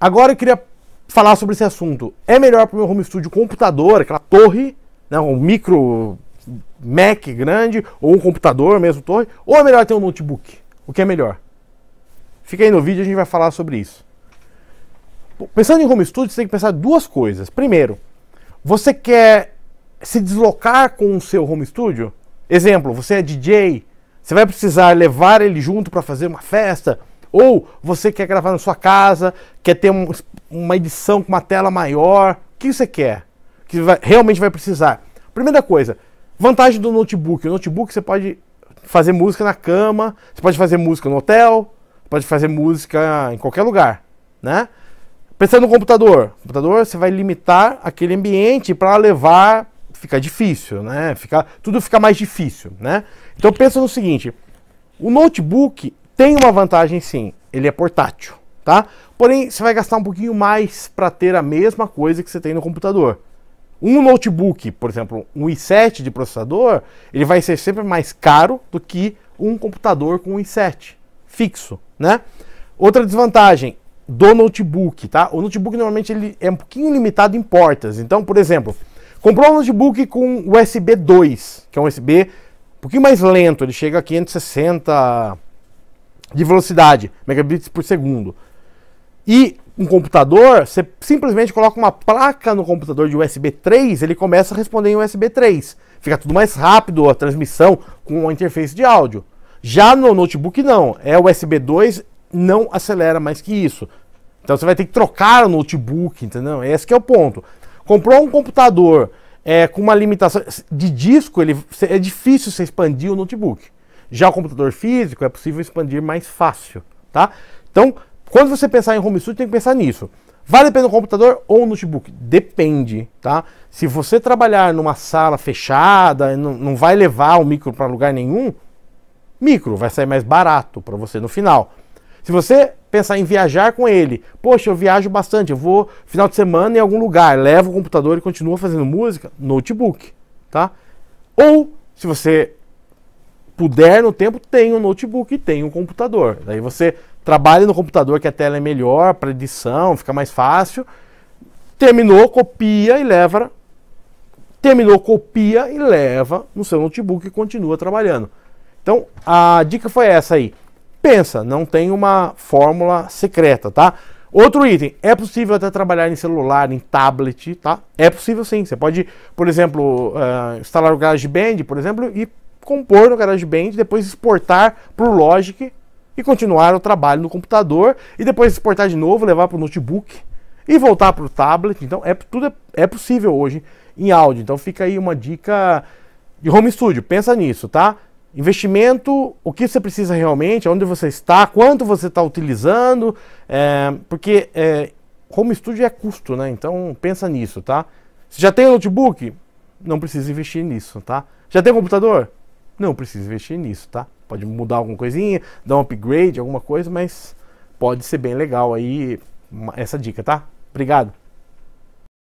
Agora eu queria falar sobre esse assunto. É melhor para o meu home studio computador, aquela torre, né, um micro Mac grande, ou um computador mesmo, torre, ou é melhor ter um notebook? O que é melhor? Fica aí no vídeo, a gente vai falar sobre isso. Pensando em home studio, você tem que pensar duas coisas. Primeiro, você quer se deslocar com o seu home studio? Exemplo, você é DJ, você vai precisar levar ele junto para fazer uma festa, ou você quer gravar na sua casa, quer ter um, uma edição com uma tela maior. O que você quer? Que vai, realmente vai precisar. Primeira coisa, vantagem do notebook. O notebook você pode fazer música na cama, você pode fazer música no hotel, pode fazer música em qualquer lugar, né? Pensando no computador, computador você vai limitar aquele ambiente para levar, fica difícil, né? Fica, tudo fica mais difícil, né? Então pensa no seguinte, o notebook tem uma vantagem sim, ele é portátil, tá? Porém, você vai gastar um pouquinho mais para ter a mesma coisa que você tem no computador. Um notebook, por exemplo, um i7 de processador, ele vai ser sempre mais caro do que um computador com um i7 fixo, né? Outra desvantagem do notebook, tá? O notebook normalmente ele é um pouquinho limitado em portas. Então, por exemplo, comprou um notebook com USB 2, que é um USB um pouquinho mais lento, ele chega a 560 de velocidade, megabits por segundo. E um computador, você simplesmente coloca uma placa no computador de USB 3, ele começa a responder em USB 3. Fica tudo mais rápido a transmissão com a interface de áudio. Já no notebook não, é USB 2, não acelera mais que isso. Então você vai ter que trocar o notebook, entendeu? Esse que é o ponto. Comprou um computador é, com uma limitação de disco, ele é difícil você expandir o notebook. Já o computador físico é possível expandir mais fácil, tá? Então, quando você pensar em home studio, tem que pensar nisso. Vale a pena o computador ou o notebook? Depende, tá? Se você trabalhar numa sala fechada, não, não vai levar o micro para lugar nenhum, micro vai sair mais barato para você no final. Se você pensar em viajar com ele, poxa, eu viajo bastante, eu vou final de semana em algum lugar, levo o computador e continuo fazendo música, notebook, tá? Ou se você puder no tempo, tem um notebook e tem um computador. Daí você trabalha no computador que a tela é melhor, para edição, fica mais fácil. Terminou, copia e leva. Terminou, copia e leva no seu notebook e continua trabalhando. Então, a dica foi essa aí. Pensa, não tem uma fórmula secreta, tá? Outro item, é possível até trabalhar em celular, em tablet, tá? É possível sim. Você pode, por exemplo, uh, instalar o GarageBand, por exemplo, e compor no GarageBand, depois exportar para o Logic e continuar o trabalho no computador e depois exportar de novo, levar para o notebook e voltar para o tablet. Então é tudo é, é, possível hoje em áudio. Então fica aí uma dica de home studio. Pensa nisso, tá? Investimento, o que você precisa realmente, onde você está, quanto você está utilizando, é, porque é, home studio é custo, né? Então pensa nisso, tá? Se já tem um notebook, não precisa investir nisso, tá? Já tem um computador? não precisa investir nisso, tá? Pode mudar alguma coisinha, dar um upgrade, alguma coisa, mas pode ser bem legal aí essa dica, tá? Obrigado.